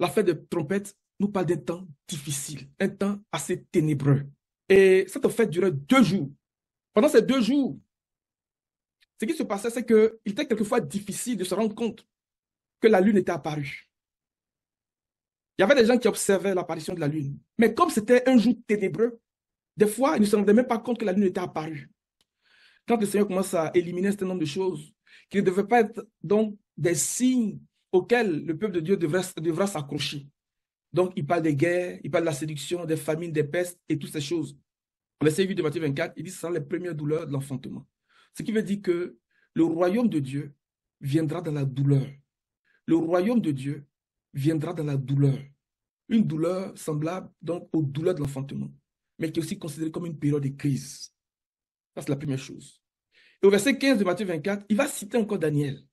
la fête de trompette nous parle d'un temps difficile, un temps assez ténébreux. Et cette fête durait deux jours. Pendant ces deux jours, ce qui se passait, c'est qu'il était quelquefois difficile de se rendre compte que la lune était apparue. Il y avait des gens qui observaient l'apparition de la lune. Mais comme c'était un jour ténébreux, des fois, ils ne se rendaient même pas compte que la lune était apparue. Quand le Seigneur commence à éliminer un certain nombre de choses qui ne devaient pas être donc des signes auquel le peuple de Dieu devra, s'accrocher. Donc, il parle des guerres, il parle de la séduction, des famines, des pestes et toutes ces choses. Verset 8 de Matthieu 24, il dit ce sont les premières douleurs de l'enfantement. Ce qui veut dire que le royaume de Dieu viendra dans la douleur. Le royaume de Dieu viendra dans la douleur. Une douleur semblable donc aux douleurs de l'enfantement, mais qui est aussi considérée comme une période de crise. Ça, c'est la première chose. Et au verset 15 de Matthieu 24, il va citer encore Daniel.